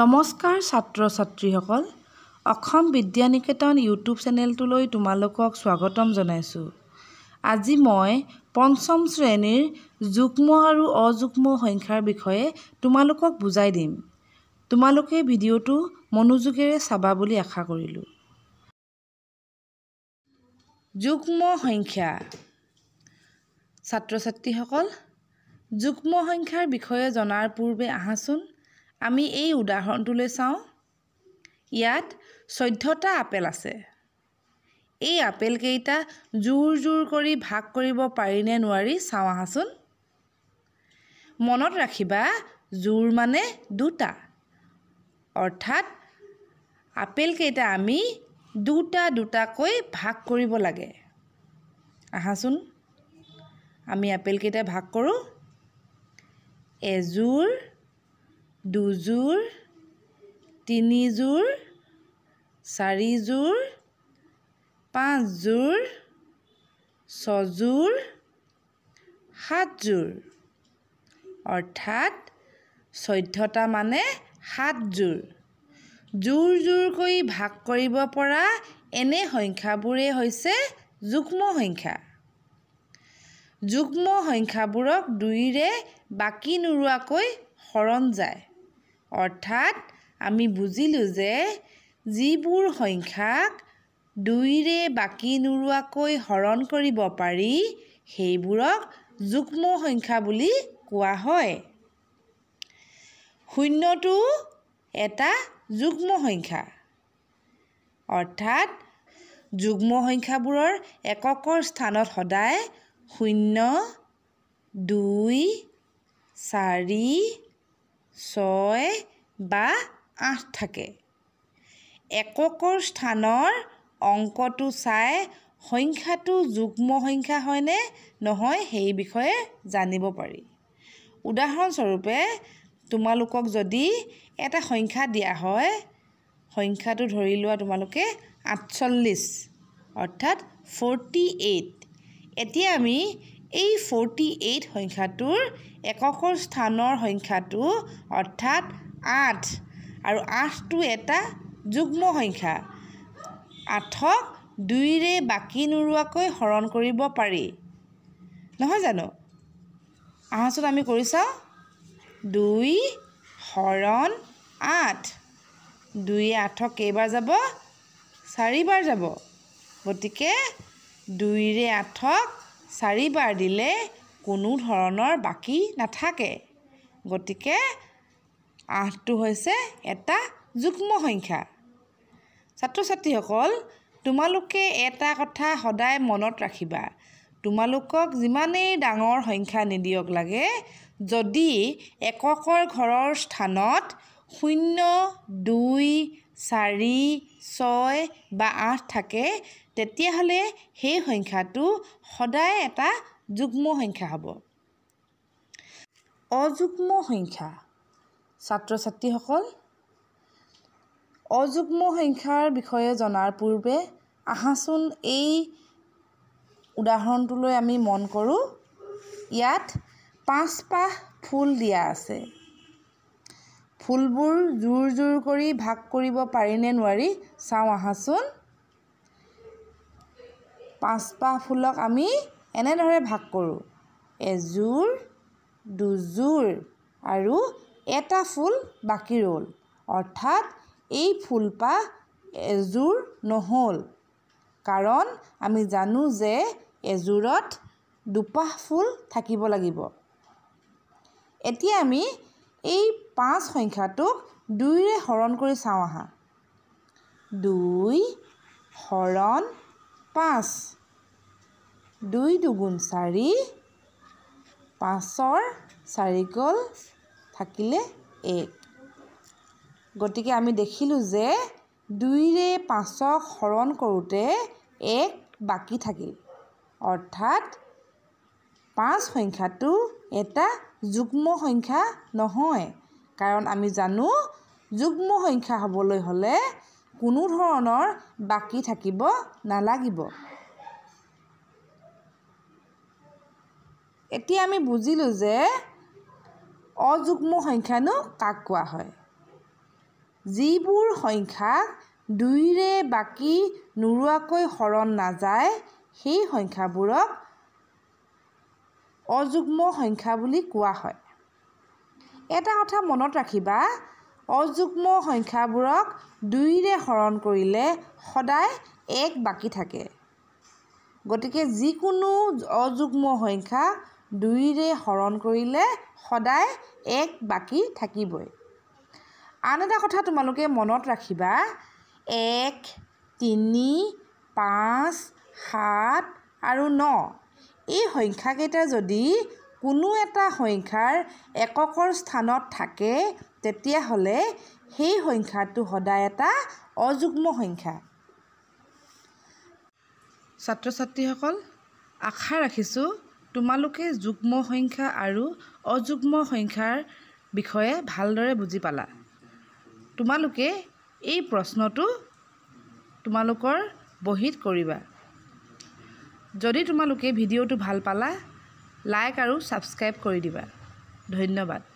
নমস্কাৰ ছাত্ৰ ছাত্ৰীসকল অসম বিদ্যা নিকেতন ইউটিউব চেনেলটোলৈ তোমালোকক স্বাগতম জনাইছোঁ আজি মই পঞ্চম শ্ৰেণীৰ যুগ্ম আৰু অযুগ্ম সংখ্যাৰ বিষয়ে তোমালোকক বুজাই দিম তোমালোকে ভিডিঅ'টো মনোযোগেৰে চাবা বুলি আশা কৰিলোঁ যুগ্ম সংখ্যা ছাত্ৰ ছাত্ৰীসকল যুগ্ম সংখ্যাৰ বিষয়ে জনাৰ পূৰ্বে আহাচোন আমি এই উদাহৰণটোলৈ চাওঁ ইয়াত চৈধ্যটা আপেল আছে এই আপেলকেইটা জোৰ জোৰ কৰি ভাগ কৰিব পাৰিনে নোৱাৰি চাওঁ আহাচোন মনত ৰাখিবা জোৰ মানে দুটা অৰ্থাৎ আপেলকেইটা আমি দুটা দুটাকৈ ভাগ কৰিব লাগে আহাচোন আমি আপেলকেইটা ভাগ কৰোঁ এযোৰ দুযোৰ তিনিযোৰ চাৰিযোৰ পাঁচযোৰ ছযোৰ সাতযোৰ অৰ্থাৎ চৈধ্যটা মানে সাতযোৰ জোৰ যোৰ কৰি ভাগ কৰিব পৰা এনে সংখ্যাবোৰে হৈছে যুগ্ম সংখ্যা যুগ্ম সংখ্যাবোৰক দুইৰে বাকী নোৰোৱাকৈ হৰণ যায় অৰ্থাৎ আমি বুজিলোঁ যে যিবোৰ সংখ্যাক দুইৰে বাকী নোৰোৱাকৈ হৰণ কৰিব পাৰি সেইবোৰক যুগ্ম সংখ্যা বুলি কোৱা হয় শূন্যটো এটা যুগ্ম সংখ্যা অৰ্থাৎ যুগ্ম সংখ্যাবোৰৰ এককৰ স্থানত সদায় শূন্য দুই চাৰি ছয় বা আঠ থাকে এককৰ স্থানৰ অংকটো চাই সংখ্যাটো যুগ্ম সংখ্যা হয়নে নহয় সেই বিষয়ে জানিব পাৰি উদাহৰণস্বৰূপে তোমালোকক যদি এটা সংখ্যা দিয়া হয় সংখ্যাটো ধৰি লোৱা তোমালোকে আঠচল্লিছ অৰ্থাৎ ফৰ্টি এইট এতিয়া আমি এই ফৰ্টি এইট সংখ্যাটোৰ এককৰ স্থানৰ সংখ্যাটো অৰ্থাৎ আঠ আৰু আঠটো এটা যুগ্ম সংখ্যা আঠক দুইৰে বাকী নোৰোৱাকৈ হৰণ কৰিব পাৰি নহয় জানো আহাচোন আমি কৰি চাওঁ দুই হৰণ আঠ দুই আঠক কেইবাৰ যাব চাৰিবাৰ যাব গতিকে দুইৰে আঠক চাৰিবাৰ দিলে কোনো ধৰণৰ বাকী নাথাকে গতিকে আঠটো হৈছে এটা যুগ্ম সংখ্যা ছাত্ৰ ছাত্ৰীসকল তোমালোকে এটা কথা সদায় মনত ৰাখিবা তোমালোকক যিমানেই ডাঙৰ সংখ্যা নিদিয়ক লাগে যদি এককৰ ঘৰৰ স্থানত শূন্য দুই চাৰি ছয় বা আঠ থাকে তেতিয়াহ'লে সেই সংখ্যাটো সদায় এটা যুগ্ম সংখ্যা হ'ব অযুগ্ম সংখ্যা ছাত্ৰ ছাত্ৰীসকল অযুগ্ম সংখ্যাৰ বিষয়ে জনাৰ পূৰ্বে আহাচোন এই উদাহৰণটোলৈ আমি মন কৰোঁ ইয়াত পাঁচপাহ ফুল দিয়া আছে ফুলবোৰ জোৰ জোৰ কৰি ভাগ কৰিব পাৰিনে নোৱাৰি চাওঁ আহাচোন পাঁচপাহ ফুলক আমি এনেদৰে ভাগ কৰোঁ এযোৰ দুযোৰ আৰু এটা ফুল বাকী ৰ'ল অৰ্থাৎ এই ফুলপাহ এযোৰ নহ'ল কাৰণ আমি জানো যে এযোৰত দুপাহ ফুল থাকিব লাগিব এতিয়া আমি এই পাঁচ সংখ্যাটোক দুইৰে হৰণ কৰি চাওঁ আহা দুই হৰণ পাঁচ দুই দুগুণ চাৰি পাঁচৰ চাৰি গ'ল থাকিলে এক গতিকে আমি দেখিলোঁ যে দুইৰে পাঁচক হৰণ কৰোঁতে এক বাকী থাকিল অৰ্থাৎ পাঁচ সংখ্যাটো এটা যুগ্ম সংখ্যা নহয় কাৰণ আমি জানো যুগ্ম সংখ্যা হ'বলৈ হ'লে কোনো ধৰণৰ বাকী থাকিব নালাগিব এতিয়া আমি বুজিলোঁ যে অযুগ্ম সংখ্যানো কাক কোৱা হয় যিবোৰ সংখ্যা দুইৰে বাকী নোৰোৱাকৈ শৰণ নাযায় সেই সংখ্যাবোৰক অযুগ্ম সংখ্যা বুলি কোৱা হয় এটা কথা মনত ৰাখিবা অযুগ্ম সংখ্যাবোৰক দুইৰে শৰণ কৰিলে সদায় এক বাকী থাকে গতিকে যিকোনো অযুগ্ম সংখ্যা দুয়ে হৰণ কৰিলে সদায় এক বাকী থাকিবই আন এটা কথা তোমালোকে মনত ৰাখিবা এক তিনি পাঁচ সাত আৰু ন এই সংখ্যাকেইটা যদি কোনো এটা সংখ্যাৰ এককৰ স্থানত থাকে তেতিয়াহ'লে সেই সংখ্যাটো সদায় এটা অযুগ্ম সংখ্যা ছাত্ৰ ছাত্ৰীসকল আশা ৰাখিছোঁ তোমালোকে যুগ্ম সংখ্যা আৰু অযুগ্ম সংখ্যাৰ বিষয়ে ভালদৰে বুজি পালা তোমালোকে এই প্ৰশ্নটো তোমালোকৰ বহীত কৰিবা যদি তোমালোকে ভিডিঅ'টো ভাল পালা লাইক আৰু ছাবস্ক্ৰাইব কৰি দিবা ধন্যবাদ